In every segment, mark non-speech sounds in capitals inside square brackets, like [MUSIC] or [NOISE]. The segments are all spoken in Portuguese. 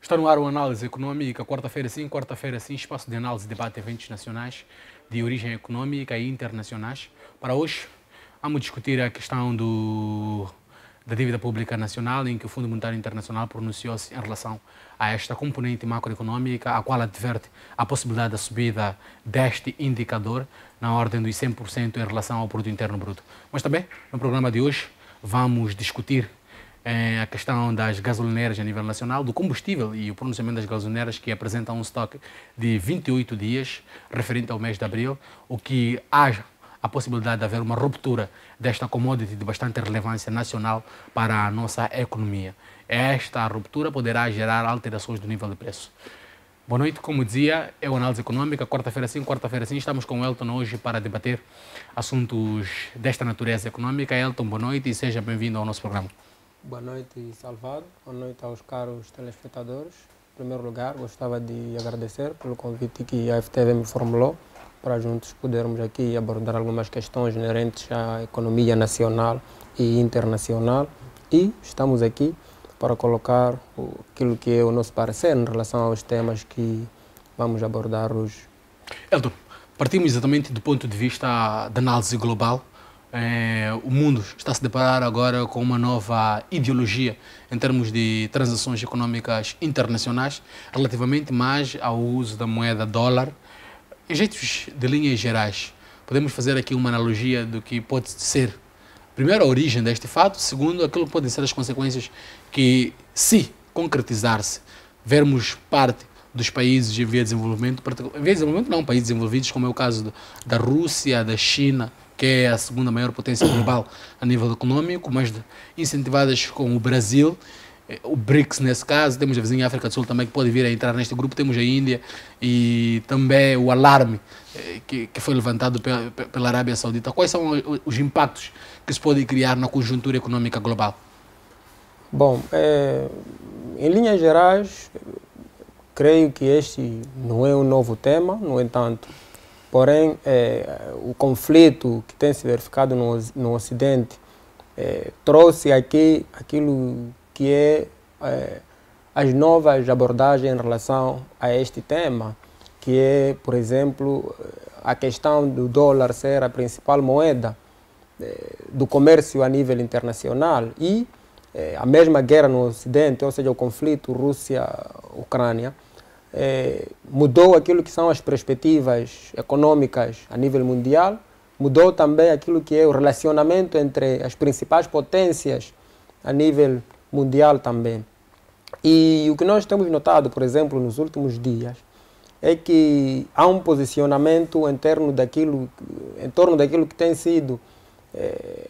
Está no ar o Análise Econômica, quarta-feira sim, quarta-feira sim, espaço de análise, e debate de eventos nacionais de origem econômica e internacionais. Para hoje, vamos discutir a questão do da dívida pública nacional, em que o Fundo Monetário Internacional pronunciou-se em relação a esta componente macroeconômica, a qual adverte a possibilidade da subida deste indicador na ordem dos 100% em relação ao produto interno bruto. Mas também, no programa de hoje, vamos discutir eh, a questão das gasolineiras a nível nacional, do combustível e o pronunciamento das gasolineiras que apresentam um estoque de 28 dias referente ao mês de abril, o que haja a possibilidade de haver uma ruptura desta commodity de bastante relevância nacional para a nossa economia. Esta ruptura poderá gerar alterações do nível de preço. Boa noite, como dizia, é o Análise Econômica, quarta-feira sim, quarta-feira sim, estamos com o Elton hoje para debater assuntos desta natureza econômica. Elton, boa noite e seja bem-vindo ao nosso programa. Boa noite, Salvador. Boa noite aos caros telespectadores. Em primeiro lugar, gostava de agradecer pelo convite que a FTV me formulou para juntos podermos aqui abordar algumas questões inerentes à economia nacional e internacional e estamos aqui para colocar aquilo que é o nosso parecer em relação aos temas que vamos abordar hoje. Elton, partimos exatamente do ponto de vista da análise global. É, o mundo está a se deparar agora com uma nova ideologia em termos de transações econômicas internacionais, relativamente mais ao uso da moeda dólar em jeitos de linhas gerais, podemos fazer aqui uma analogia do que pode ser, primeiro, a origem deste fato, segundo, aquilo que podem ser as consequências que, se concretizar-se, vermos parte dos países em via de desenvolvimento, em via de desenvolvimento não, países desenvolvidos, como é o caso do, da Rússia, da China, que é a segunda maior potência global a nível econômico, mas de, incentivadas com o Brasil, o BRICS nesse caso, temos a vizinha África do Sul também que pode vir a entrar neste grupo, temos a Índia e também o alarme eh, que, que foi levantado pela, pela Arábia Saudita. Quais são os impactos que se podem criar na conjuntura econômica global? Bom, é, em linhas gerais, creio que este não é um novo tema, no entanto, porém, é, o conflito que tem se verificado no, no Ocidente é, trouxe aqui aquilo que é, é as novas abordagens em relação a este tema, que é, por exemplo, a questão do dólar ser a principal moeda é, do comércio a nível internacional e é, a mesma guerra no Ocidente, ou seja, o conflito Rússia-Ucrânia, é, mudou aquilo que são as perspectivas econômicas a nível mundial, mudou também aquilo que é o relacionamento entre as principais potências a nível internacional mundial também. E o que nós temos notado, por exemplo, nos últimos dias, é que há um posicionamento em torno daquilo, em torno daquilo que tem sido eh,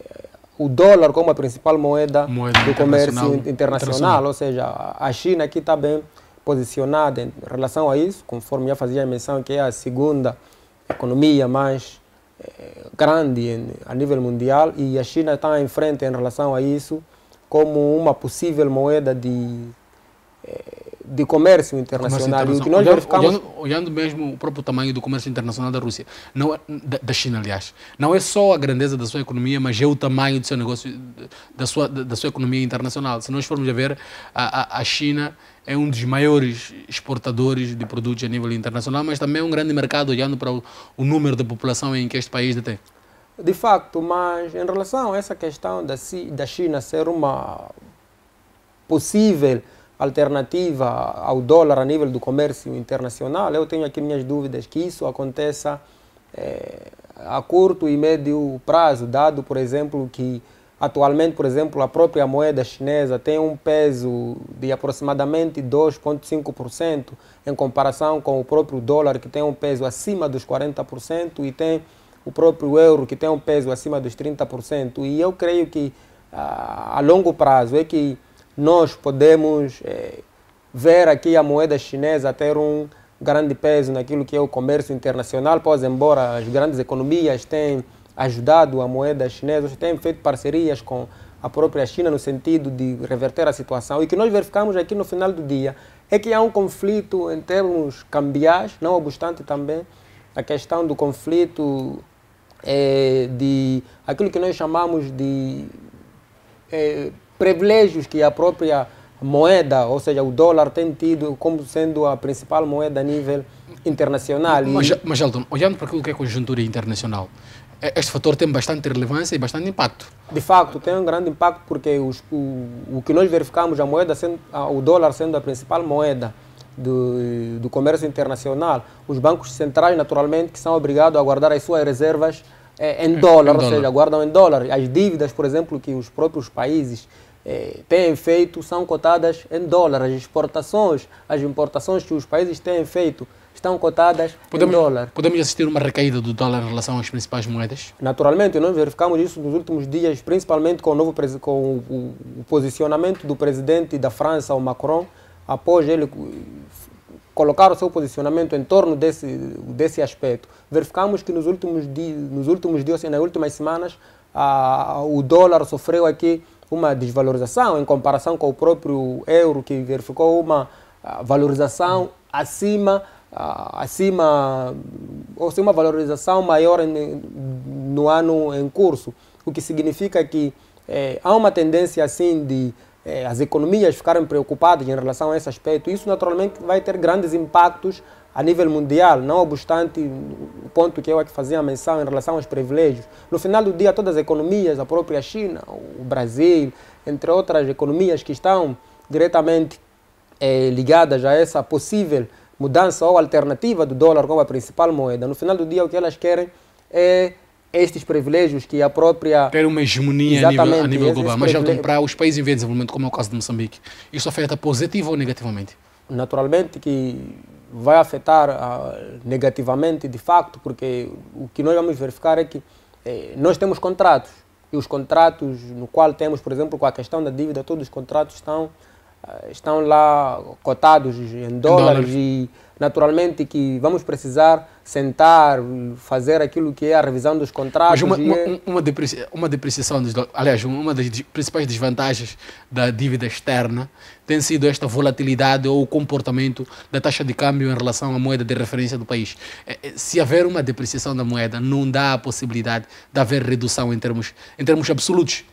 o dólar como a principal moeda, moeda do comércio internacional, Ou seja, a China aqui está bem posicionada em relação a isso, conforme já fazia a menção, que é a segunda economia mais eh, grande em, a nível mundial, e a China está em frente em relação a isso como uma possível moeda de, eh, de comércio internacional. Comércio internacional. E o que nós olhando, verificamos... Olhando, mesmo o próprio tamanho do comércio internacional da Rússia, não é- da, da, China, aliás, não é só a grandeza da sua economia, mas é o tamanho do seu negócio, da sua, da sua economia internacional. Se nós formos a ver, a, a, a China é um dos maiores exportadores de produtos a nível internacional, mas também é um grande mercado, olhando para o, o número de população em que este país detém de facto, mas em relação a essa questão da, da China ser uma possível alternativa ao dólar a nível do comércio internacional, eu tenho aqui minhas dúvidas que isso aconteça é, a curto e médio prazo, dado, por exemplo, que atualmente, por exemplo, a própria moeda chinesa tem um peso de aproximadamente 2,5% em comparação com o próprio dólar, que tem um peso acima dos 40% e tem o próprio euro, que tem um peso acima dos 30%, e eu creio que ah, a, longo prazo é que nós podemos é, ver aqui a moeda chinesa ter um grande peso naquilo que é o comércio internacional, pois embora as grandes economias tenham ajudado a moeda chinesa, têm feito parcerias com a própria China no sentido de reverter a situação. E que nós verificamos aqui no final do dia é que há um conflito em termos cambiais, não obstante também a questão do conflito é, de aquilo que nós chamamos de é, privilégios que a própria moeda, ou seja, o dólar tem tido como sendo a principal moeda a nível internacional. Mas, mas Elton, olhando para aquilo que é conjuntura internacional, este fator tem bastante relevância e bastante impacto. De facto, tem um grande impacto porque os, o, o que nós verificamos, a moeda sendo, o dólar sendo a principal moeda, do, do comércio internacional, os bancos centrais, naturalmente, que são obrigados a guardar as suas reservas eh, em, dólar, em ou dólar. seja, guardam em dólar. As dívidas, por exemplo, que os próprios países eh, têm feito são cotadas em dólar. As exportações, as importações que os países têm feito estão cotadas podemos, em dólar. Podemos assistir uma recaída do dólar em relação às principais moedas? Naturalmente, nós verificamos isso nos últimos dias, principalmente com o, novo, com o, o posicionamento do presidente da França, o Macron, após ele colocar o seu posicionamento em torno desse, desse aspecto, verificamos que nos últimos, dias, nos últimos dias, assim, nas últimas semanas, a, o dólar sofreu aqui uma desvalorização em comparação com o próprio euro, que verificou uma valorização acima, acima ou seja, uma valorização maior no ano em curso, o que significa que eh, há uma tendência assim de é, as economias ficarem preocupadas em relação a esse aspecto, isso naturalmente vai ter grandes impactos a nível mundial, não obstante o ponto que eu aqui é fazia a menção em relação aos privilégios. No final do dia, todas as economias, a própria China, o Brasil, entre outras economias que estão diretamente é, ligadas a essa possível mudança ou alternativa do dólar como a principal moeda, no final do dia o que elas querem é estes privilégios que a própria. Ter uma hegemonia a nível, a nível, global. Mas, Elton, para os países em vez de desenvolvimento, como é o caso de Moçambique, isso afeta positivo ou negativamente? Naturalmente que vai afetar uh, negativamente, de facto, porque o que nós vamos verificar é que eh, nós temos contratos. E os contratos, no qual temos, por exemplo, com a questão da dívida, todos os contratos estão ah, estão lá cotados em dólares, em dólares, e naturalmente que vamos precisar sentar, fazer aquilo que é a revisão dos contratos. Mas uma, uma, é- uma, depreciação, uma depreciação aliás, uma das principais desvantagens da dívida externa tem sido esta volatilidade ou o comportamento da taxa de câmbio em relação à moeda de referência do país. É, é, se haver uma depreciação da moeda, não dá a possibilidade de haver redução em termos, em termos absolutos.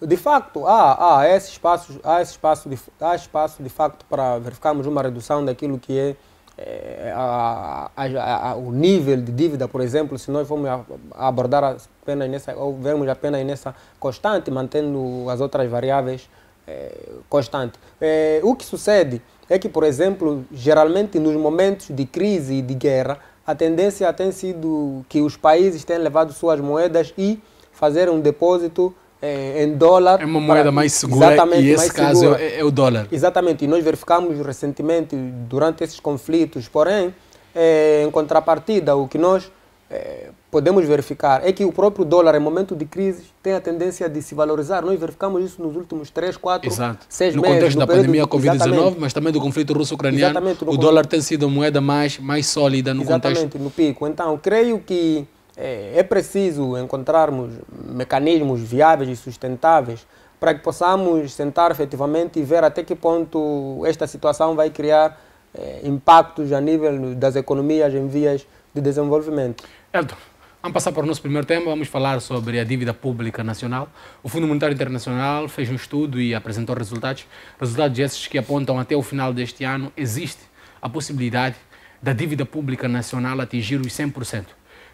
De facto, há, há, esse espaço, há, esse espaço de, há espaço de facto para verificarmos uma redução daquilo que é é, a, a, a, o nível de dívida, por exemplo, se nós formos abordar apenas nessa, ou vermos apenas nessa constante, mantendo as outras variáveis é, constantes. É, o que sucede é que, por exemplo, geralmente nos momentos de crise e de guerra, a tendência tem sido que os países têm levado suas moedas e fazer um depósito é, em dólar. É uma moeda para, mais segura exatamente, e esse caso É, é, o dólar. Exatamente, e nós verificamos recentemente, durante esses conflitos, porém, é, em contrapartida, o que nós é, podemos verificar é que o próprio dólar, em momento de crise, tem a tendência de se valorizar. Nós verificamos isso nos últimos 3, 4, Exato. 6 no meses. No contexto da pandemia Covid-19, mas também do conflito russo-ucraniano, o dólar tem sido a moeda mais, mais sólida no exatamente, contexto. Exatamente, no pico. Então, creio que é, é preciso encontrarmos mecanismos viáveis e sustentáveis para que possamos sentar efetivamente e ver até que ponto esta situação vai criar é, impactos a nível das economias em vias de desenvolvimento. Elton, vamos passar para o nosso primeiro tema, vamos falar sobre a dívida pública nacional. O Fundo Monetário Internacional fez um estudo e apresentou resultados, resultados esses que apontam até o final deste ano existe a possibilidade da dívida pública nacional atingir os 100%.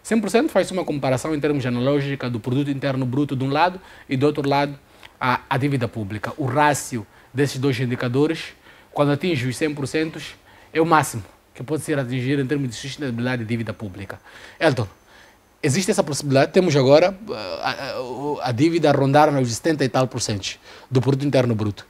100% faz uma comparação em termos analógica do produto interno bruto de um lado e do outro lado a, a dívida pública. O rácio desses dois indicadores, quando atinge os 100%, é o máximo que pode ser atingido em termos de sustentabilidade de dívida pública. Elton, existe essa possibilidade, temos agora eh, a, a, a dívida a rondar nos 70 e tal por cento do produto interno bruto,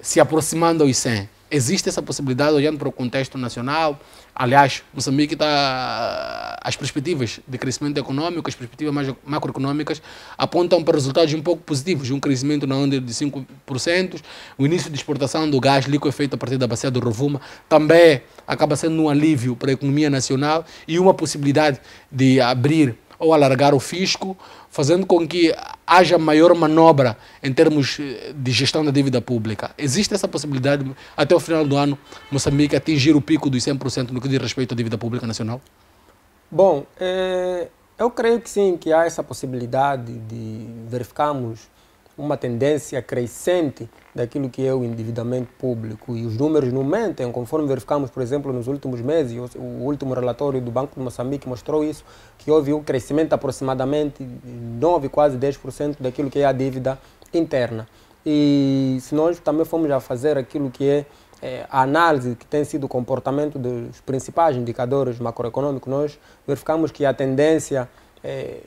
se aproximando aos 100. Existe essa possibilidade, olhando para o contexto nacional. Aliás, Moçambique está. As perspectivas de crescimento econômico, as perspectivas macroeconômicas, apontam para resultados um pouco positivos. Um crescimento na onda de 5%, o início de exportação do gás liquefeito é a partir da bacia do Rovuma também acaba sendo um alívio para a economia nacional e uma possibilidade de abrir ou alargar o fisco, fazendo com que haja maior manobra em termos eh, de gestão da dívida pública. Existe essa possibilidade, até o final do ano, Moçambique atingir o pico dos 100% no que diz respeito à dívida pública nacional? Bom, é, eu creio que sim, que há essa possibilidade de verificarmos uma tendência crescente daquilo que é o endividamento público. E os números não mentem, conforme verificamos, por exemplo, nos últimos meses, o último relatório do Banco de Moçambique mostrou isso, que houve um crescimento aproximadamente 9, quase 10% daquilo que é a dívida interna. E se nós também formos a fazer aquilo que é, é a análise que tem sido o comportamento dos principais indicadores macroeconômicos, nós verificamos que a tendência é,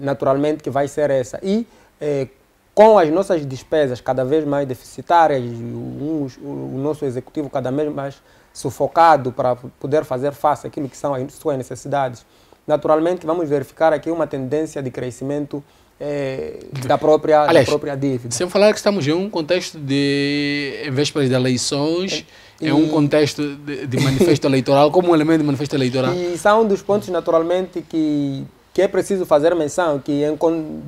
naturalmente que vai ser essa. E é, com as nossas despesas cada vez mais deficitárias, o, o nosso executivo cada vez mais sufocado para poder fazer face àquilo que são as suas necessidades, naturalmente vamos verificar aqui uma tendência de crescimento é, da, própria, Aliás, da própria dívida. Sem falar que estamos em um contexto de vésperas de eleições, é, é um contexto de, de manifesto eleitoral, como um elemento de manifesto eleitoral. E são dos pontos, naturalmente, que, que é preciso fazer menção, que em,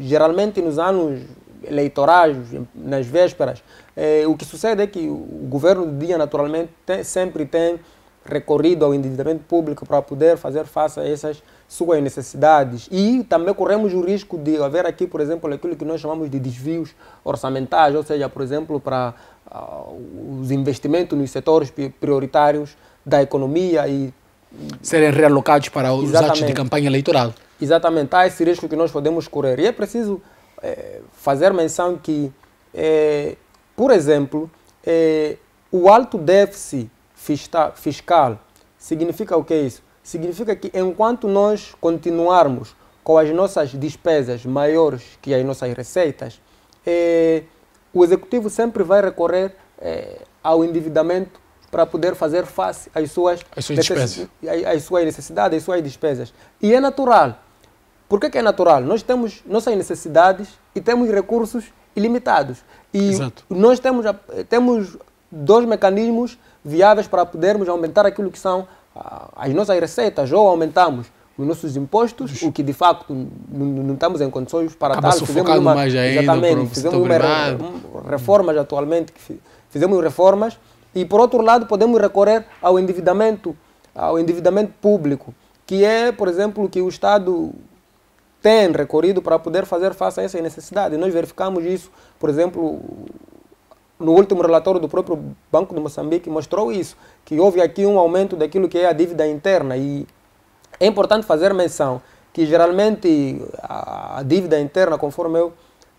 geralmente nos anos eleitorais, nas vésperas, eh, o que sucede é que o governo do dia, naturalmente, tem, sempre tem recorrido ao endividamento público para poder fazer face a essas suas necessidades. E também corremos o risco de haver aqui, por exemplo, aquilo que nós chamamos de desvios orçamentais, ou seja, por exemplo, para uh, os investimentos nos setores prioritários da economia e serem realocados para os Exatamente. atos de campanha eleitoral. Exatamente, há esse risco que nós podemos correr. E é preciso é, fazer menção que, é, por exemplo, é, o alto déficit fiscal significa o que é isso? Significa que enquanto nós continuarmos com as nossas despesas maiores que as nossas receitas, o executivo sempre vai recorrer ao endividamento para poder fazer face às suas, suas, necess... às suas necessidades, às suas despesas. E é natural por que, é natural? Nós temos nossas necessidades e temos recursos ilimitados. E Exato. nós temos, temos dois mecanismos viáveis para podermos aumentar aquilo que são ah, as nossas receitas, ou aumentamos os nossos impostos, o que de facto não estamos em condições para Acaba tal. Fizemos uma, mais ainda, exatamente, fizemos uma, reformas atualmente, fizemos reformas, e por outro lado podemos recorrer ao endividamento, ao endividamento público, que é, por exemplo, que o Estado têm recorrido para poder fazer face a essa necessidade. Nós verificamos isso, por exemplo, no último relatório do próprio Banco de Moçambique mostrou isso, que houve aqui um aumento daquilo que é a dívida interna e é importante fazer menção que geralmente a dívida interna, conforme eu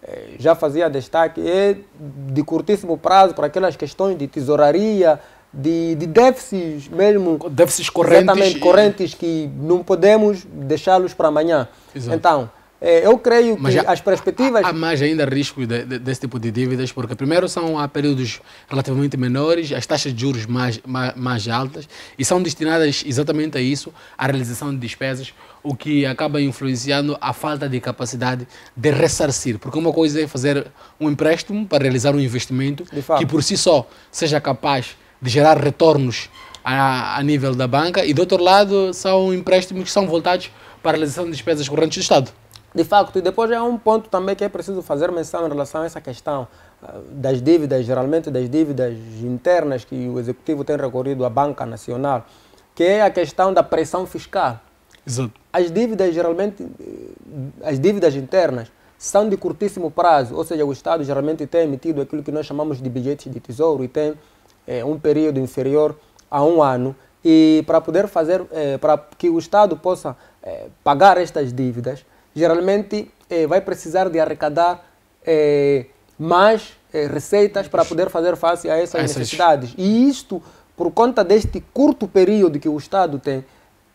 eh, já fazia destaque, é de curtíssimo prazo para aquelas questões de tesouraria, de, de déficits mesmo. Déficits correntes. Exatamente, correntes que não podemos deixá-los para amanhã. Exato. Então, é, eu creio mas que há, as perspectivas. Há, há mais ainda risco de, de, desse tipo de dívidas, porque, primeiro, são há períodos relativamente menores, as taxas de juros mais, mais, mais altas, e são destinadas exatamente a isso a realização de despesas, o que acaba influenciando a falta de capacidade de ressarcir. Porque uma coisa é fazer um empréstimo para realizar um investimento que, por si só, seja capaz de gerar retornos a, a, nível da banca, e do outro lado são empréstimos que são voltados para a realização de despesas correntes do Estado. De facto, e depois é um ponto também que é preciso fazer menção em relação a essa questão eh, das dívidas, geralmente das dívidas internas que o Executivo tem recorrido à Banca Nacional, que é a questão da pressão fiscal. Exato. As dívidas, geralmente, eh, as dívidas internas são de curtíssimo prazo, ou seja, o Estado geralmente tem emitido aquilo que nós chamamos de bilhetes de tesouro e tem é, um período inferior a um ano e para poder fazer, é, para que o Estado possa é, pagar estas dívidas, geralmente é, vai precisar de arrecadar é, mais é, receitas para poder fazer face a essas, essas necessidades. E isto, por conta deste curto período que o Estado tem,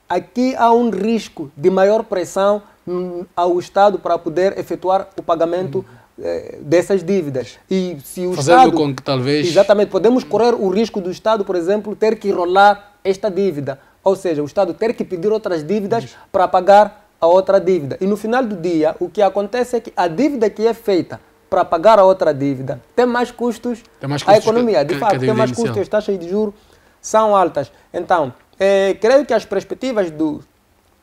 aqui há um risco de maior pressão hum, ao Estado para poder efetuar o pagamento. Hum é, dessas dívidas. E se o Fazendo Estado, com que talvez... Exatamente, podemos correr o risco do Estado, por exemplo, ter que enrolar esta dívida. Ou seja, o Estado ter que pedir outras dívidas Isso. para pagar a outra dívida. E no final do dia, o que acontece é que a dívida que é feita para pagar a outra dívida tem mais custos, a à economia. De fato, tem mais custos, as taxas de juros são altas. Então, é, creio que as perspectivas do,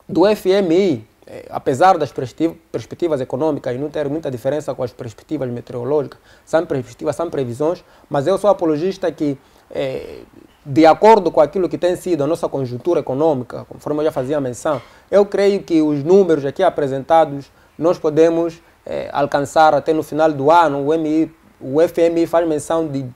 do FMI é, apesar das perspectivas econômicas não ter muita diferença com as perspectivas meteorológicas, são perspectivas, são previsões, mas eu sou apologista que, é, de acordo com aquilo que tem sido a nossa conjuntura econômica, conforme eu já fazia menção, eu creio que os números aqui apresentados nós podemos é, alcançar até no final do ano. O, MI, o FMI faz menção de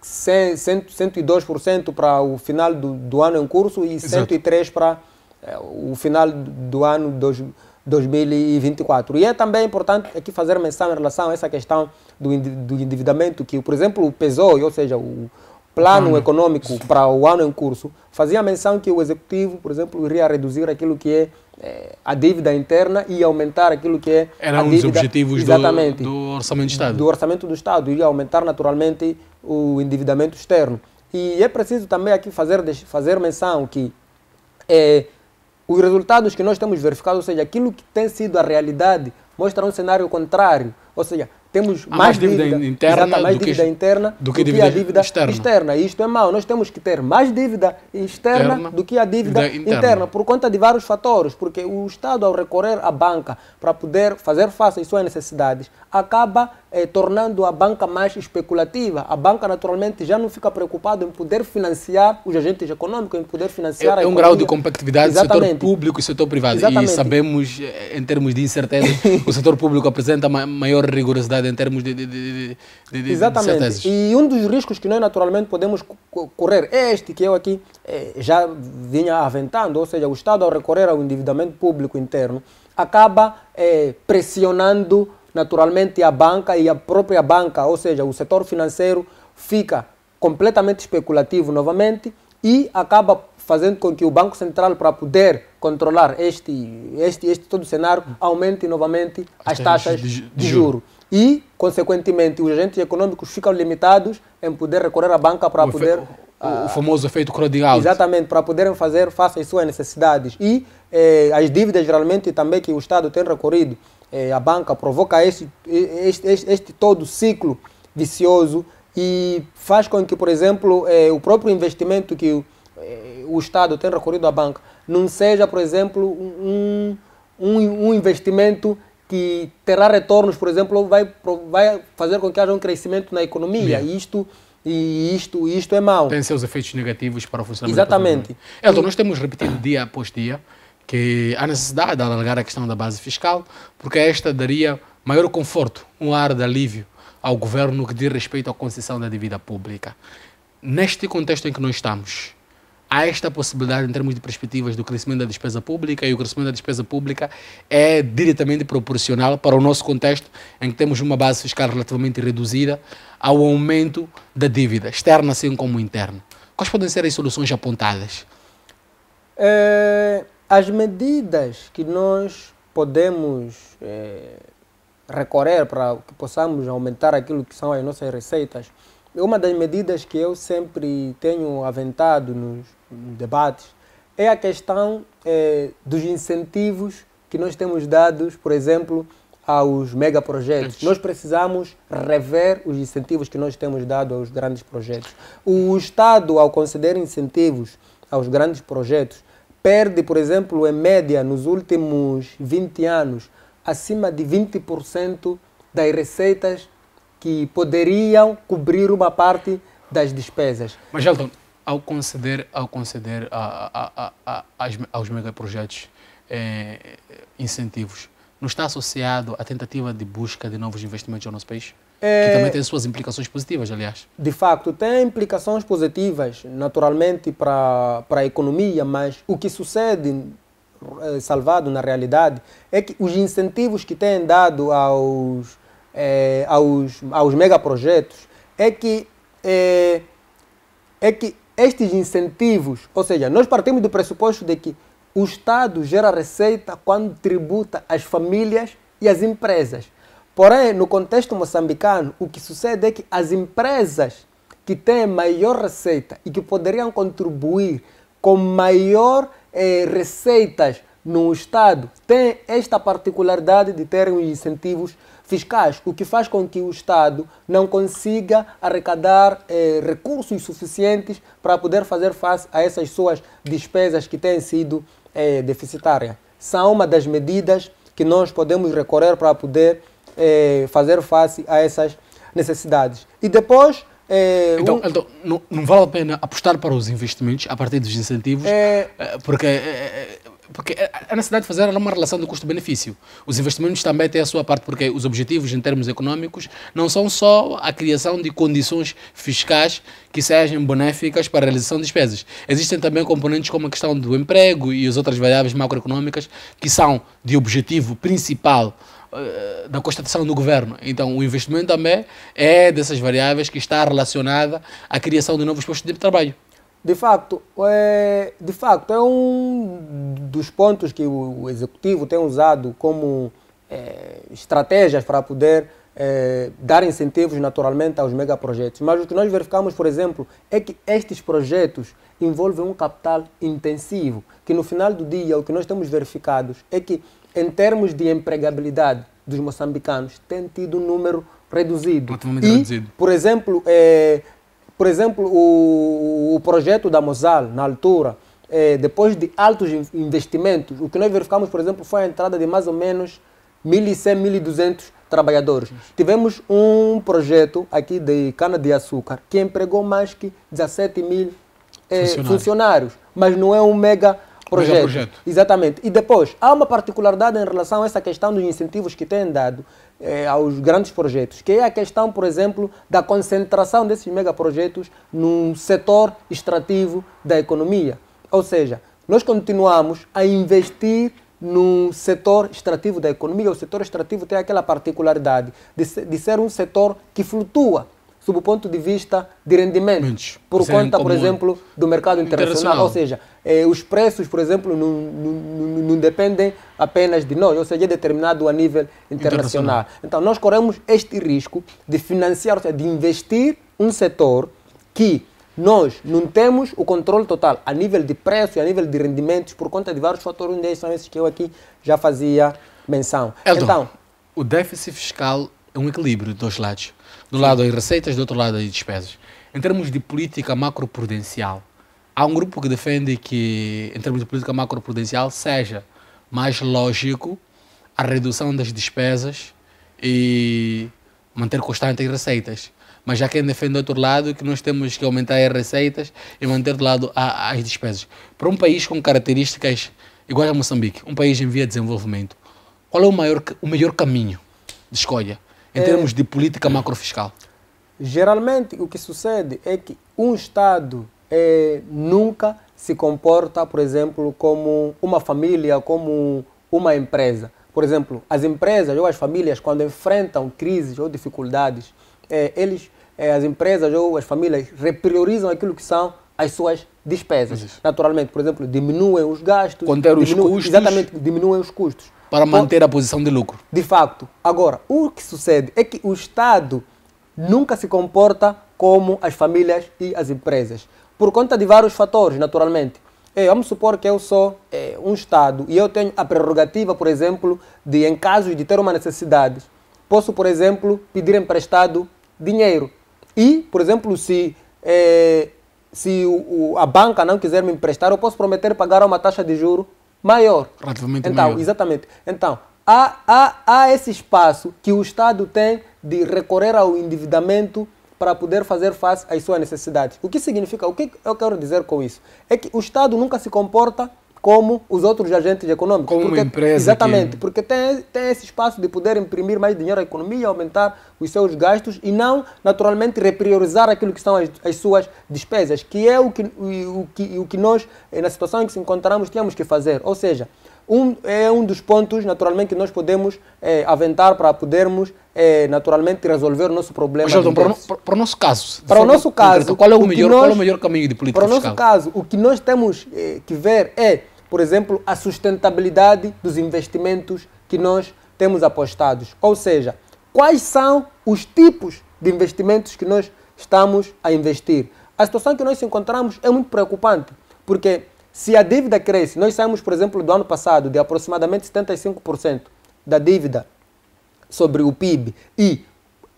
100, 100, 102% para o final do, do, ano em curso e Exato. 103% para é, o final do ano dos, 2024. E é também importante aqui fazer menção em relação a essa questão do, do endividamento, que, por exemplo, o PESOI, ou seja, o Plano hum, Econômico sim. para o ano em curso, fazia menção que o Executivo, por exemplo, iria reduzir aquilo que é, é a dívida interna e aumentar aquilo que é Era a um dívida... os objetivos exatamente, do, do Orçamento do Estado. Do Orçamento do Estado, iria aumentar naturalmente o endividamento externo. E é preciso também aqui fazer, fazer menção que... É, os resultados que nós temos verificado, ou seja, aquilo que tem sido a realidade, mostra um cenário contrário. Ou seja, temos mais, mais, dívida, dívida interna, mais dívida que, interna do que, do que a dívida externa. externa. E isto é mau. Nós temos que ter mais dívida externa, do que a dívida interna. interna. por conta de vários fatores. Porque o Estado, ao recorrer à banca para poder fazer face às suas necessidades, acaba eh, tornando a banca mais especulativa. A banca, naturalmente, já não fica preocupada em poder financiar os agentes econômicos, em poder financiar é, é um grau de competitividade Exatamente. do setor público e setor privado. Exatamente. E sabemos, eh, em termos de incerteza, [LAUGHS] o setor público apresenta maior rigorosidade sociedade em termos de, de, de, de Exatamente. E um dos riscos que nós naturalmente podemos correr é este que eu aqui eh, já vinha aventando, ou seja, o Estado ao recorrer ao endividamento público interno acaba é, pressionando naturalmente a banca e a própria banca, ou seja, o setor financeiro fica completamente especulativo novamente e acaba fazendo com que o Banco Central, para poder controlar este, este, este todo o cenário, aumente novamente as, taxas de, de, de juro e, consequentemente, os agentes econômicos ficam limitados em poder recorrer à banca para o poder... O, ah, o famoso efeito credial. Exatamente, para poderem fazer face às suas necessidades. E eh, as dívidas, geralmente, também que o Estado tem recorrido eh, à banca, provoca este, este, este, este todo ciclo vicioso e faz com que, por exemplo, eh, o próprio investimento que eh, o Estado tem recorrido à banca não seja, por exemplo, um, um, um investimento que terá retornos, por exemplo, vai, vai fazer com que haja um crescimento na economia. E isto e isto, isto é mau. Tem seus efeitos negativos para o funcionamento. Exatamente. Elton, nós temos repetido dia após dia que há necessidade de alargar a questão da base fiscal, porque esta daria maior conforto, um ar de alívio ao governo que diz respeito à concessão da dívida pública. Neste contexto em que nós estamos, há esta possibilidade em termos de perspectivas do crescimento da despesa pública e o crescimento da despesa pública é diretamente proporcional para o nosso contexto em que temos uma base fiscal relativamente reduzida ao aumento da dívida, externa assim como interna. Quais podem ser as soluções apontadas? É, as medidas que nós podemos é, recorrer para que possamos aumentar aquilo que são as nossas receitas uma das medidas que eu sempre tenho aventado nos debates é a questão eh, dos incentivos que nós temos dados, por exemplo, aos megaprojetos. Nós precisamos rever os incentivos que nós temos dado aos grandes projetos. O Estado, ao conceder incentivos aos grandes projetos, perde, por exemplo, em média, nos últimos 20 anos, acima de 20% das receitas que poderiam cobrir uma parte das despesas. Mas, Elton, ao conceder, ao conceder a, a, a, aos megaprojetos é, incentivos, não está associado à tentativa de busca de novos investimentos ao nosso país? que é, também tem suas implicações positivas, aliás. De facto, tem implicações positivas, naturalmente, para, para a economia, mas o que sucede, eh, salvado na realidade, é que os incentivos que têm dado aos é, aos, aos megaprojetos é que, é, é que estes incentivos, ou seja, nós partimos do pressuposto de que o Estado gera receita quando tributa as famílias e as empresas. Porém, no contexto moçambicano, o que sucede é que as empresas que têm maior receita e que poderiam contribuir com maior eh, receitas no Estado têm esta particularidade de terem os incentivos fiscais, o que faz com que o Estado não consiga arrecadar eh, recursos suficientes para poder fazer face a essas suas despesas que têm sido eh, deficitárias. São uma das medidas que nós podemos recorrer para poder eh, fazer face a essas necessidades. E depois. É, então, um... então não, não, vale a pena apostar para os investimentos a partir dos incentivos, é... Eh, porque é, porque a necessidade de fazer era uma relação de custo-benefício. Os investimentos também têm a sua parte, porque os objetivos em termos económicos não são só a criação de condições fiscais que sejam benéficas para a realização de despesas. Existem também componentes como a questão do emprego e as outras variáveis macroeconómicas que são de objetivo principal eh, da constatação do governo. Então, o investimento também é dessas variáveis que está relacionada à criação de novos postos de trabalho. De facto, é, de facto, é um dos pontos que o executivo tem usado como é, estratégias para poder é, dar incentivos naturalmente aos megaprojetos. Mas o que nós verificamos, por exemplo, é que estes projetos envolvem um capital intensivo, que no final do dia o que nós temos verificados é que, em termos de empregabilidade dos moçambicanos, tem tido um número reduzido. E, reduzido. por exemplo, é, por exemplo, o, o projeto da Mosal, na altura, é, depois de altos investimentos, o que nós verificamos, por exemplo, foi a entrada de mais ou menos 1.100, 1.200 trabalhadores. Tivemos um projeto aqui de cana-de-açúcar que empregou mais que 17 mil é, funcionários. funcionários. mas não é um mega projeto. Mega projeto. Exatamente. E depois, há uma particularidade em relação a essa questão dos incentivos que têm dado, eh, aos grandes projetos, que é a questão, por exemplo, da concentração desses megaprojetos num setor extrativo da economia. Ou seja, nós continuamos a investir no setor extrativo da economia. O setor extrativo tem aquela particularidade de, de ser um setor que flutua sob o ponto de vista de rendimentos, por é conta, por né? exemplo, do mercado internacional. internacional. Ou seja, eh, os preços, por exemplo, não, não, não, dependem apenas de nós, ou seja, é determinado a nível internacional. internacional. Então, nós corremos este risco de financiar, seja, de investir um setor que nós não temos o controle total a nível de preço e a nível de rendimentos por conta de vários fatores, um deles são esses que eu aqui já fazia menção. Eldon, então, o déficit fiscal é um equilíbrio de dois lados do lado as receitas, do outro lado as despesas. Em termos de política macroprudencial, há um grupo que defende que, em termos de política macroprudencial, seja mais lógico a redução das despesas e manter as receitas. Mas já quem defende do outro lado que nós temos que aumentar as receitas e manter do lado a, as despesas. Para um país com características iguais a Moçambique, um país em via de desenvolvimento, qual é o, maior, o melhor caminho de escolha? em é, termos de política é. macrofiscal? Geralmente, o que sucede é que um Estado é, nunca se comporta, por exemplo, como uma família, como uma empresa. Por exemplo, as empresas ou as famílias, quando enfrentam crises ou dificuldades, é, eles, é, as empresas ou as famílias repriorizam aquilo que são as suas despesas. Isso. Naturalmente, por exemplo, diminuem os gastos. os custos. Exatamente, diminuem os custos. Para manter a posição de lucro. De facto. Agora, o que sucede é que o Estado nunca se comporta como as famílias e as empresas. Por conta de vários fatores, naturalmente. É, vamos supor que eu sou é, um Estado e eu tenho a prerrogativa, por exemplo, de, em caso de ter uma necessidade, posso, por exemplo, pedir emprestado dinheiro. E, por exemplo, se, é, se o, a banca não quiser me emprestar, eu posso prometer pagar uma taxa de juro maior. Relativamente então, maior. Exatamente. Então, há, há, há esse espaço que o Estado tem de recorrer ao endividamento para poder fazer face às suas necessidades. O que significa? O que eu quero dizer com isso? É que o Estado nunca se comporta como os outros agentes econômicos. Como porque, empresa. Exatamente, que... porque tem, tem esse espaço de poder imprimir mais dinheiro à economia, aumentar os seus gastos e não, naturalmente, repriorizar aquilo que são as, as suas despesas, que é o que, o, que, o que nós, eh, na situação em que nos encontramos, temos que fazer. Ou seja, um, é um dos pontos, naturalmente, que nós podemos é, aventar para podermos, é, naturalmente, resolver o nosso problema. Mas, Jordan, para, para, o nosso caso. Para o nosso caso. Qual é o, o melhor, nós, qual é o melhor caminho de política Para o nosso fiscal? caso, o que nós temos é, que ver é por exemplo, a sustentabilidade dos investimentos que nós temos apostados. Ou seja, quais são os tipos de investimentos que nós estamos a investir. A situação que nós encontramos é muito preocupante, porque se a dívida cresce, nós saímos, por exemplo, do ano passado de aproximadamente 75% da dívida sobre o PIB e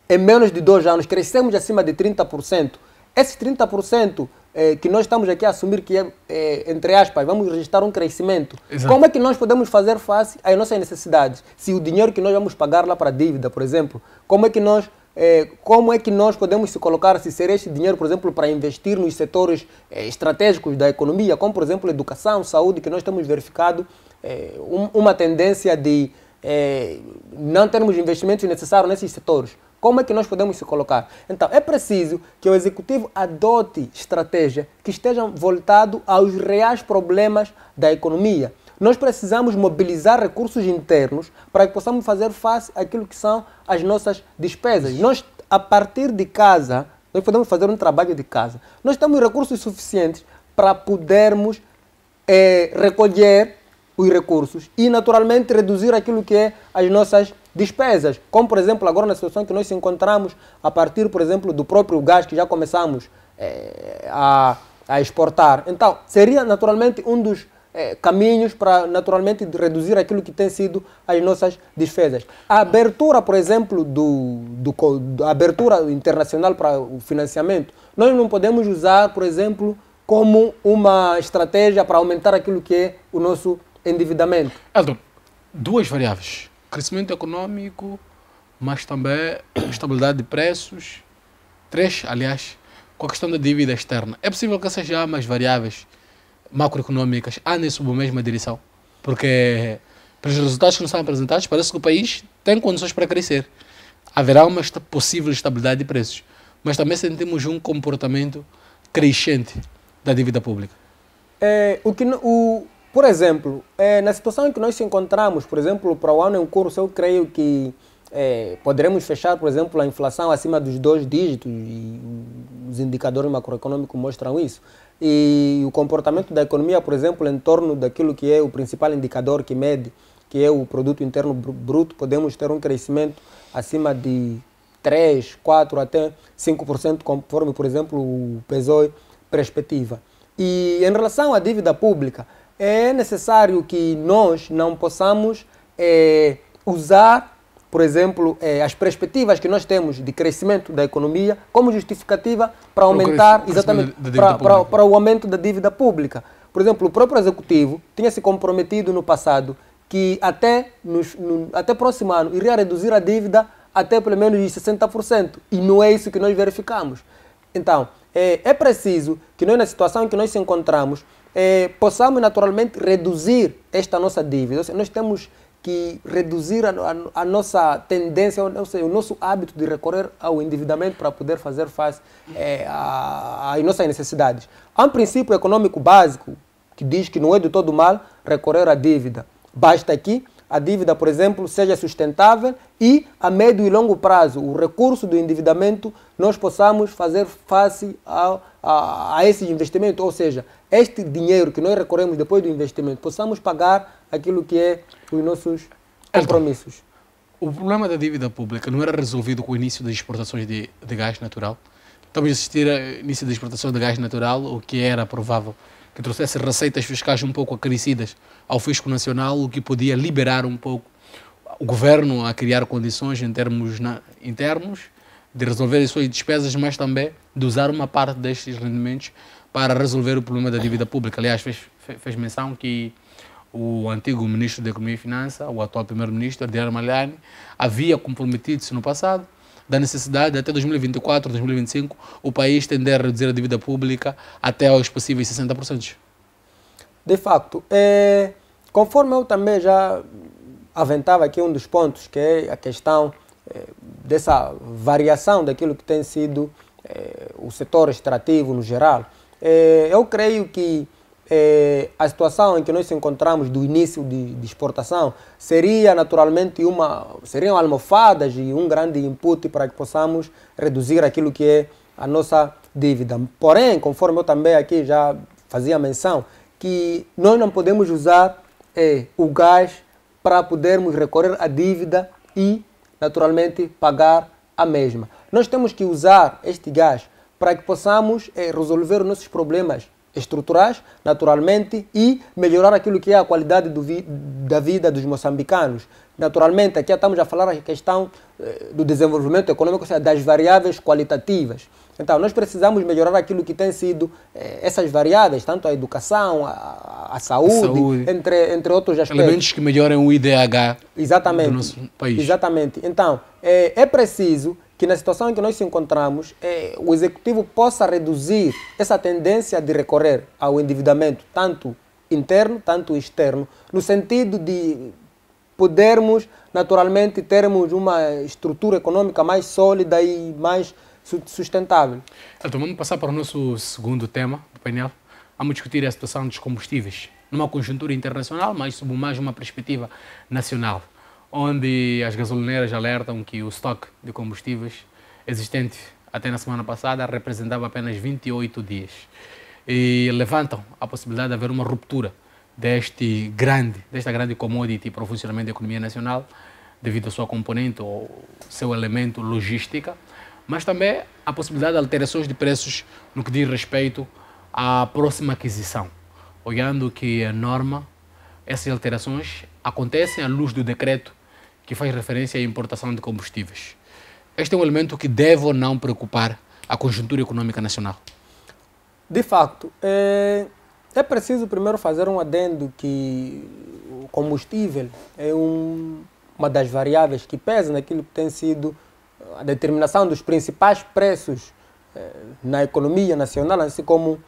em menos de dois anos crescemos acima de 30%, esses 30% é, que nós estamos aqui a assumir que é, é entre aspas, vamos registrar um crescimento. Exato. Como é que nós podemos fazer face às nossas necessidades? Se o dinheiro que nós vamos pagar lá para a dívida, por exemplo, como é que nós é, como é que nós podemos se colocar, se ser este dinheiro, por exemplo, para investir nos setores é, estratégicos da economia, como por exemplo educação, saúde, que nós temos verificado é, um, uma tendência de não termos investimentos necessários nesses setores. Como é que nós podemos se colocar? Então, é preciso que o executivo adote estratégia que esteja voltado aos reais problemas da economia. Nós precisamos mobilizar recursos internos para que possamos fazer face àquilo que são as nossas despesas. Nós, a partir de casa, nós podemos fazer um trabalho de casa. Nós temos recursos suficientes para podermos é, recolher os recursos e, naturalmente, reduzir aquilo que é as nossas despesas despesas, como por exemplo agora na situação que nós encontramos a partir, por exemplo, do próprio gás que já começamos é, a, a, exportar. Então, seria naturalmente um dos é, caminhos para naturalmente reduzir aquilo que tem sido as nossas despesas. A abertura, por exemplo, do, do, do abertura internacional para o financiamento, nós não podemos usar, por exemplo, como uma estratégia para aumentar aquilo que é o nosso endividamento. Aldo, duas variáveis crescimento econômico, mas também estabilidade de preços. Três, aliás, com a questão da dívida externa. É possível que essas mais variáveis macroeconômicas andem sob a mesma direção, porque pelos resultados que nos são apresentados, parece que o país tem condições para crescer. Haverá uma possível estabilidade de preços, mas também sentimos um comportamento crescente da dívida pública. É, o que o, por exemplo, é, na situação em que nós nos encontramos, por exemplo, para o ano em curso, eu creio que é, poderemos fechar, por exemplo, a inflação acima dos dois dígitos, e os indicadores macroeconômicos mostram isso. E o comportamento da economia, por exemplo, em torno daquilo que é o principal indicador que mede, que é o produto interno bruto, podemos ter um crescimento acima de 3, 4 até 5%, conforme, por exemplo, o PSOE perspectiva. E em relação à dívida pública, é necessário que nós não possamos é, usar, por exemplo, é, as perspectivas que nós temos de crescimento da economia como justificativa para aumentar o exatamente para, para, para o aumento da dívida pública. Por exemplo, o próprio executivo tinha se comprometido no passado que até, nos, no, até próximo ano iria reduzir a dívida até pelo menos de 60%. E não é isso que nós verificamos. Então, é, é preciso que nós, na situação em que nós nos encontramos, eh, possamos naturalmente reduzir esta nossa dívida. Ou seja, nós temos que reduzir a, a, a nossa tendência, ou seja, o nosso hábito de recorrer ao endividamento para poder fazer face eh, às nossas necessidades. Há um princípio econômico básico que diz que não é de todo mal recorrer à dívida. Basta que a dívida, por exemplo, seja sustentável e, a médio e longo prazo, o recurso do endividamento, nós possamos fazer face a, a, a ou seja, este dinheiro que nós recorremos depois do investimento, possamos pagar aquilo que é os nossos compromissos. O problema da dívida pública não era resolvido com o início das exportações de, de gás natural? Estamos a assistir ao eh, início da exportação de gás natural, o que era provável que trouxesse receitas fiscais um pouco acrescidas ao fisco nacional, o que podia liberar um pouco o governo a criar condições em termos, na, de resolver as suas despesas, mas também de usar uma parte destes rendimentos para resolver o problema da dívida pública. Aliás, fez, fez menção que o antigo ministro da Economia e Finanças, o atual primeiro-ministro, Adriano Maliani, havia comprometido-se no passado da necessidade de até 2024, 2025, o país tender a reduzir a dívida pública até aos possíveis 60%. De facto, é, conforme eu também já aventava aqui um dos pontos, que é a questão é, dessa variação daquilo que tem sido é, o setor extrativo no geral, é, eu creio que é, a situação em que nós nos encontramos do início de, de, exportação seria naturalmente uma seriam almofadas e um grande input para que possamos reduzir aquilo que é a nossa dívida. Porém, conforme eu também aqui já fazia menção, que nós não podemos usar é, o gás para podermos recorrer à dívida e naturalmente pagar a mesma. Nós temos que usar este gás para que possamos resolver eh, resolver nossos problemas estruturais, naturalmente, e melhorar aquilo que é a qualidade vi da vida dos moçambicanos. Naturalmente, aqui estamos a falar a questão eh, do desenvolvimento econômico, ou seja, das variáveis qualitativas. Então, nós precisamos melhorar aquilo que tem sido eh, essas variáveis, tanto a educação, a, a saúde, a saúde. Entre, entre outros aspectos. Elementos que melhoram o IDH Exatamente. do nosso país. Exatamente. Então, eh, é preciso que na situação em que nós nos encontramos, é, o executivo possa reduzir essa tendência de recorrer ao endividamento, tanto interno, tanto externo, no sentido de podermos naturalmente termos uma estrutura econômica mais sólida e mais sustentável. Então, vamos passar para o nosso segundo tema do painel. Vamos discutir a situação dos combustíveis numa conjuntura internacional, mas sob mais uma perspectiva nacional onde as gasolineras alertam que o estoque de combustíveis existente até na semana passada representava apenas 28 dias. E levantam a possibilidade de haver uma ruptura deste grande, desta grande commodity para o funcionamento da economia nacional, devido à sua componente ou seu elemento logística, mas também a possibilidade de alterações de preços no que diz respeito à próxima aquisição, olhando que a norma essas alterações acontecem à luz do decreto que faz referência à importação de combustíveis. Este é um elemento que deve ou não preocupar a conjuntura econômica nacional. De facto, é, é preciso primeiro fazer um adendo que o combustível é um, uma das variáveis que pesa naquilo que tem sido a determinação dos principais preços é, na economia nacional, assim como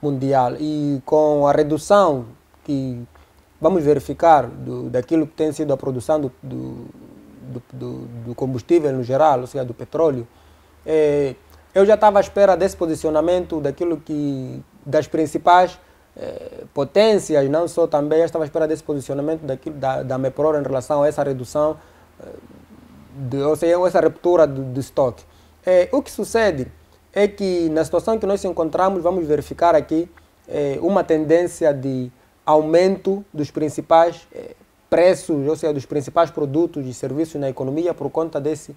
mundial. E com a redução que vamos verificar do, daquilo que tem sido a produção do, do, do, do combustível no geral, ou seja, do petróleo. É, eu já estava à espera desse posicionamento daquilo que das principais é, potências, não só também, eu estava à espera desse posicionamento daquilo, da, da MEPROR em relação a essa redução, é, de, ou seja, essa ruptura do, do estoque. É, o que sucede é que na situação que nós encontramos, vamos verificar aqui uma tendência de aumento dos principais eh, preços, ou seja, dos principais produtos e serviços na economia por conta desse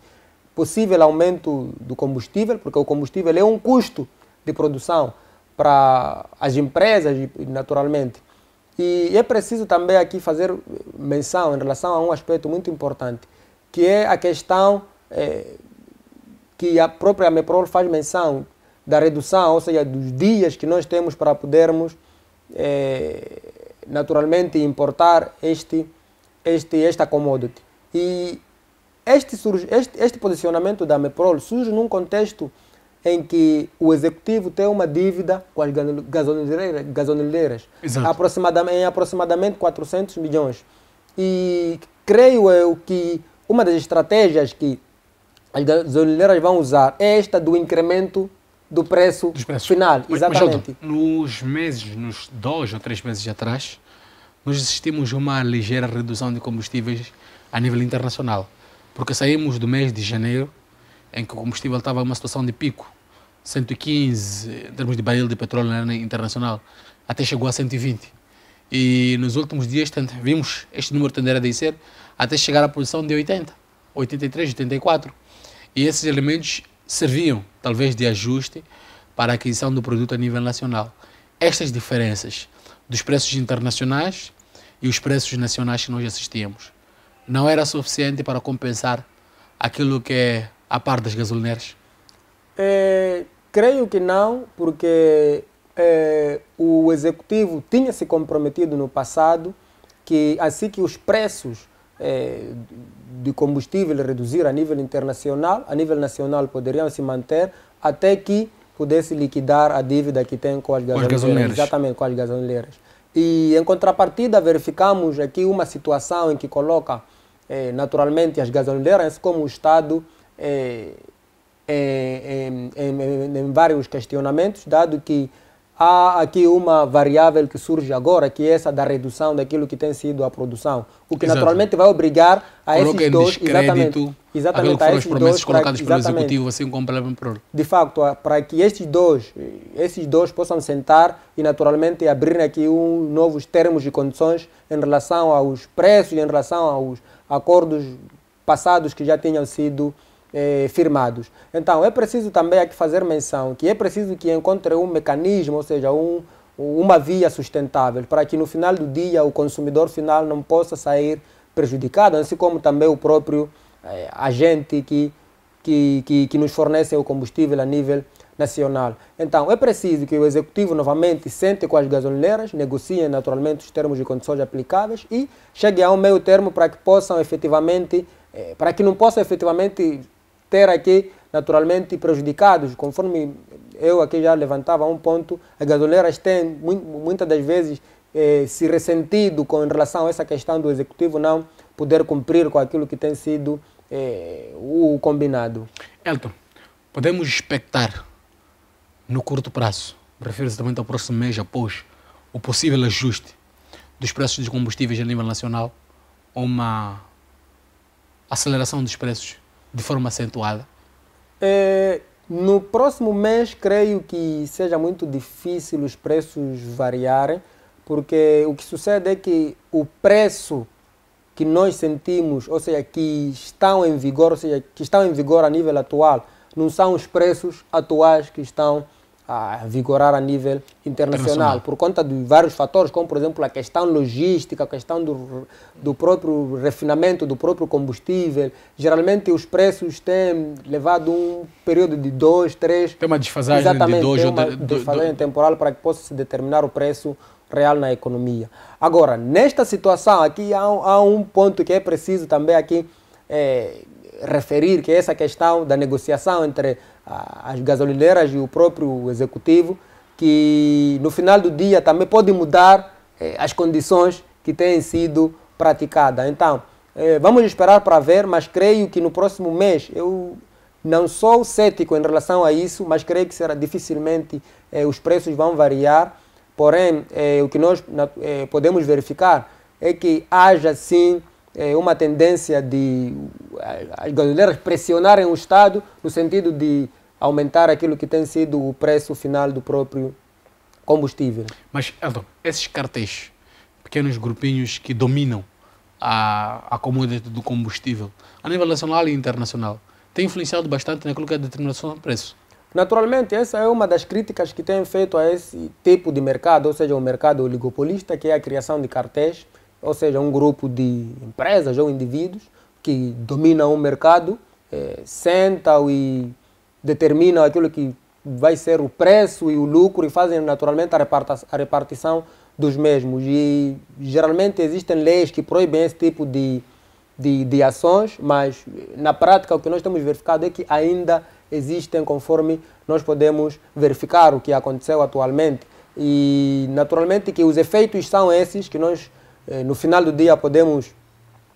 possível aumento do combustível, porque o combustível é um custo de produção para as empresas, naturalmente. E é preciso também aqui fazer menção em relação a um aspecto muito importante, que é a questão é, que a própria Meprol faz menção da redução, ou seja, dos dias que nós temos para podermos é, naturalmente importar este, este, esta commodity. E este, surge, este, este posicionamento da Meprol surge num contexto em que o executivo tem uma dívida com as gasolineira, aproximadamente, em aproximadamente 400 milhões. E creio eu que uma das estratégias que as gasolileiras vão usar é esta do incremento do preço final. Mas, exatamente. Mas, nos meses, nos dois ou três meses atrás, nós assistimos uma ligeira redução de combustíveis a nível internacional, porque saímos do mês de janeiro, em que o combustível estava numa situação de pico, 115 em termos de barril de petróleo na internacional, até chegou a 120. E nos últimos dias vimos este número tender a descer até chegar à posição de 80, 83, 84. E esses elementos serviam talvez de ajuste para a aquisição do produto a nível nacional. Estas diferenças dos preços internacionais e os preços nacionais que nós assistíamos não era suficiente para compensar aquilo que é a par das gasolineras? É, creio que não, porque é, o executivo tinha se comprometido no passado que assim que os preços é, de combustível reduzir a nível internacional, a nível nacional poderiam se manter até que pudesse liquidar a dívida que tem com as gasolineras. Exatamente, com as gasolineras. E em contrapartida verificamos aqui uma situação em que coloca é, naturalmente as gasolineras como o Estado é, é, em, em, em vários questionamentos, dado que há aqui uma variável que surge agora, que é essa da redução daquilo que tem sido a produção, o que Exato. naturalmente vai obrigar a Coloca esses dois, exatamente, exatamente que foram as promessas colocadas para, pelo executivo, assim como pela Prol. De facto, para que estes dois, esses dois possam sentar e naturalmente abrir aqui um novos termos e condições em relação aos preços e em relação aos acordos passados que já tenham sido eh, firmados. Então, é preciso também aqui fazer menção que é preciso que encontre um mecanismo, ou seja, um, uma via sustentável, para que no final do dia o consumidor final não possa sair prejudicado, assim como também o próprio eh, agente que, que, que, que nos fornece o combustível a nível nacional. Então, é preciso que o Executivo novamente sente com as gasolineras, negocie naturalmente os termos e condições aplicáveis e chegue a um meio termo para que possam efetivamente, eh, para que não possa efetivamente ter aqui naturalmente prejudicados, conforme eu aqui já levantava um ponto, as gasoleiras têm muitas das vezes eh, se ressentido com relação a essa questão do executivo não poder cumprir com aquilo que tem sido eh, o combinado. Elton, podemos expectar no curto prazo, refiro-se também ao próximo mês após o possível ajuste dos preços dos combustíveis a nível nacional, uma aceleração dos preços de forma acentuada? É, no próximo mês, creio que seja muito difícil os preços variarem, porque o que sucede é que o preço que nós sentimos, ou seja, que estão em vigor, ou seja, que estão em vigor a nível atual, não são os preços atuais que estão a vigorar a nível internacional, internacional, por conta de vários fatores, como por exemplo a questão logística, a questão do, do próprio refinamento do próprio combustível. Geralmente os preços têm levado um período de dois, três. Tem uma desfasagem exatamente, de dois tem uma de, desfasagem do... temporal para que possa se determinar o preço real na economia. Agora, nesta situação aqui há, há um ponto que é preciso também aqui é, referir, que é essa questão da negociação entre as gasolineras e o próprio executivo, que no final do dia também pode mudar eh, as condições que têm sido praticadas. Então, eh, vamos esperar para ver, mas creio que no próximo mês, eu não sou cético em relação a isso, mas creio que será dificilmente eh, os preços vão variar. Porém, o que nós podemos verificar é que haja sim uma tendência de as gasolineras pressionarem o Estado no sentido de aumentar aquilo que tem sido o preço final do próprio combustível. Mas, Elton, esses cartéis, pequenos grupinhos que dominam a, a commodity do combustível, a nível nacional e internacional, tem influenciado bastante naquilo que é a determinação do preço? Naturalmente, essa é uma das críticas que tem feito a esse tipo de mercado, ou seja, o um mercado oligopolista, que é a criação de cartéis, ou seja, um grupo de empresas ou indivíduos que dominam o mercado, é, sentam e determinam aquilo que vai ser o preço e o lucro e fazem naturalmente a repartição dos mesmos. E geralmente existem leis que proíbem esse tipo de, de, de, ações, mas na prática o que nós temos verificado é que ainda existem, conforme nós podemos verificar o que aconteceu atualmente. E naturalmente que os efeitos são esses que nós, eh, no final do dia, podemos,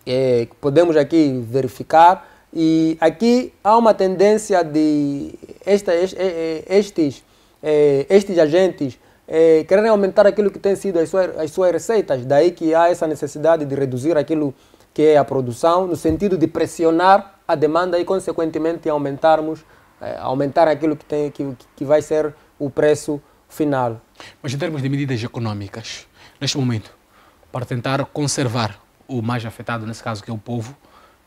eh, podemos aqui verificar e aqui há uma tendência de esta, eh, eh, estes, eh, estes agentes é, quererem aumentar aquilo que tem sido as suas, as suas receitas, daí que há essa necessidade de reduzir aquilo que é a produção, no sentido de pressionar a demanda e, consequentemente, aumentarmos, é, aumentar aquilo que, tem, que, que vai ser o preço final. Mas em termos de medidas econômicas, neste momento, para tentar conservar o mais afetado, nesse caso que é o povo,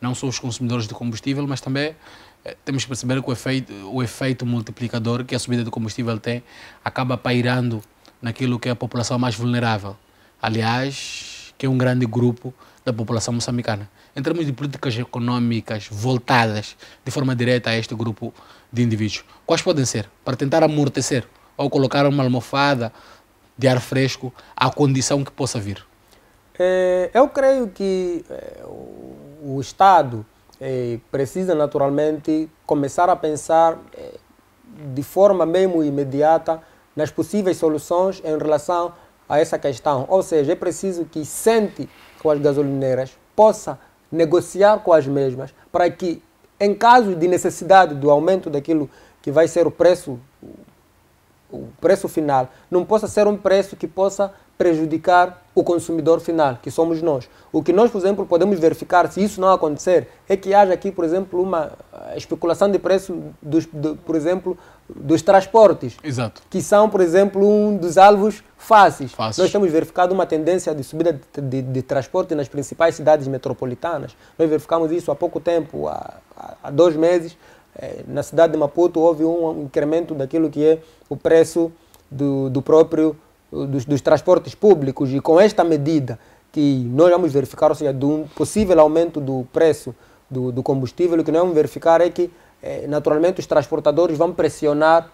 não só os consumidores de combustível, mas também eh, temos que perceber que o efeito, o efeito multiplicador que a subida do combustível tem acaba pairando naquilo que é a população mais vulnerável. Aliás, que é um grande grupo da população moçambicana. Em termos de políticas econômicas voltadas de forma direta a este grupo de indivíduos, quais podem ser? Para tentar amortecer ou colocar uma almofada de ar fresco à condição que possa vir? É, eu creio que é, o o Estado eh, precisa naturalmente começar a pensar eh, de forma mesmo imediata nas possíveis soluções em relação a essa questão. Ou seja, é preciso que sente com as gasolineiras, possa negociar com as mesmas, para que, em caso de necessidade do aumento daquilo que vai ser o preço, o preço final, não possa ser um preço que possa prejudicar o consumidor final, que somos nós. O que nós, por exemplo, podemos verificar, se isso não acontecer, é que haja aqui, por exemplo, uma eh, especulação de preço, dos, de, por exemplo, dos transportes, Exato. que são, por exemplo, um dos alvos fáceis. Nós temos verificado uma tendência de subida de, de, de, transporte nas principais cidades metropolitanas. Nós verificamos isso há pouco tempo, há, há dois meses, eh, na cidade de Maputo houve um incremento daquilo que é o preço do, do próprio dos, dos transportes públicos e com esta medida que nós vamos verificar, ou seja, de um possível aumento do preço do, do combustível, o que nós vamos verificar é que, eh, naturalmente, os transportadores vão pressionar,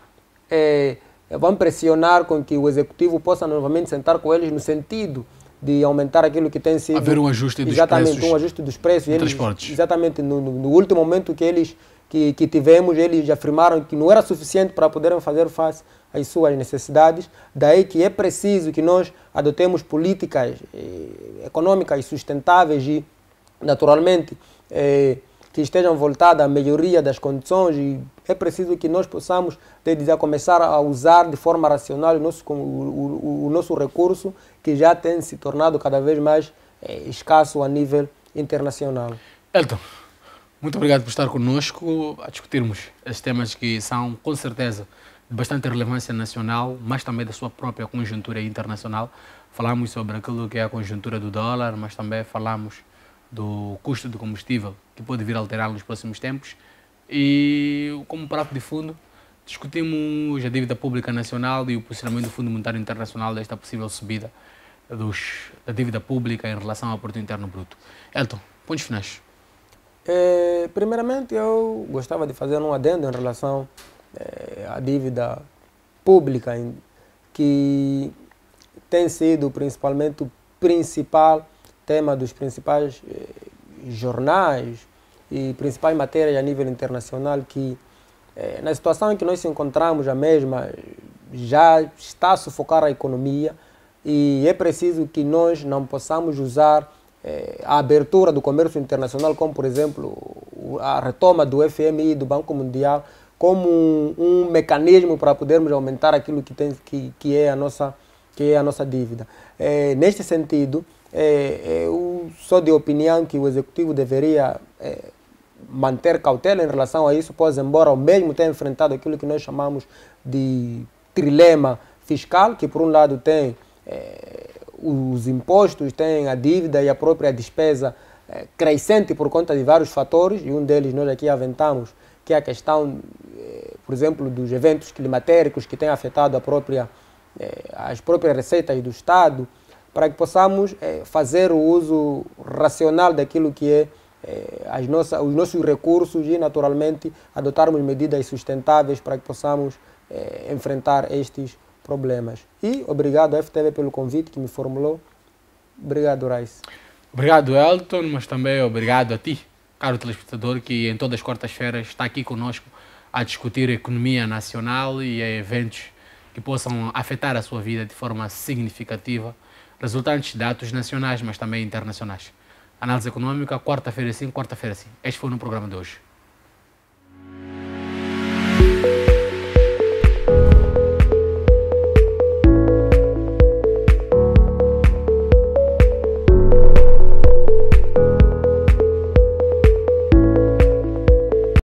eh, vão pressionar com que o executivo possa novamente sentar com eles no sentido de aumentar aquilo que tem sido. Haver um ajuste dos exatamente, preços. Exatamente, um ajuste dos preços. Eles, transportes. Exatamente, no, no, último momento que eles que, que tivemos, eles afirmaram que não era suficiente para poderem fazer face às suas necessidades. Daí que é preciso que nós adotemos políticas eh, econômicas sustentáveis e, naturalmente, eh, que estejam voltadas à melhoria das condições e é preciso que nós possamos desde a começar a usar de forma racional o nosso, o, o, o nosso recurso que já tem se tornado cada vez mais eh, escasso a nível internacional. Elton, muito obrigado por estar conosco a discutirmos estes temas que são, com certeza, de bastante relevância nacional, mas também da sua própria conjuntura internacional. Falamos sobre aquilo que é a conjuntura do dólar, mas também falamos do custo do combustível, que pode vir a alterar nos próximos tempos. E, como prato de fundo, discutimos a dívida pública nacional e o posicionamento do Fundo Monetário Internacional desta possível subida dos, da dívida pública em relação ao produto interno bruto. Elton, pontos finais. É, primeiramente, eu gostava de fazer um adendo em relação é, à dívida pública, que tem sido principalmente o principal tema dos principais é, jornais e principais matérias a nível internacional que é, na situação em que nós nos encontramos a mesma já está a sufocar a economia e é preciso que nós não possamos usar eh, a abertura do comércio internacional, como por exemplo a retoma do FMI, do Banco Mundial, como um, um mecanismo para podermos aumentar aquilo que, tem, que, que, é, a nossa, que é a nossa dívida. É, neste sentido, é, eu sou de opinião que o Executivo deveria eh, manter cautela em relação a isso, pois embora o mesmo tenha enfrentado aquilo que nós chamamos de trilema fiscal, que por um lado tem é, os impostos têm a dívida e a própria despesa eh, crescente por conta de vários fatores, e um deles nós aqui aventamos, que é a questão, eh, por exemplo, dos eventos climatéricos que têm afetado a própria, eh, as próprias receitas do Estado, para que possamos fazer o uso racional daquilo que é as nossas, os nossos recursos e, naturalmente, adotarmos medidas sustentáveis para que possamos enfrentar estes problemas problemas. E obrigado à FTV pelo convite que me formulou. Obrigado, Raiz. Obrigado, Elton, mas também obrigado a ti, caro telespectador, que em todas as quartas-feiras está aqui conosco a discutir a economia nacional e eventos que possam afetar a sua vida de forma significativa, resultantes de dados nacionais, mas também internacionais. Análise econômica, quarta-feira sim, quarta-feira sim. Este foi o programa de hoje.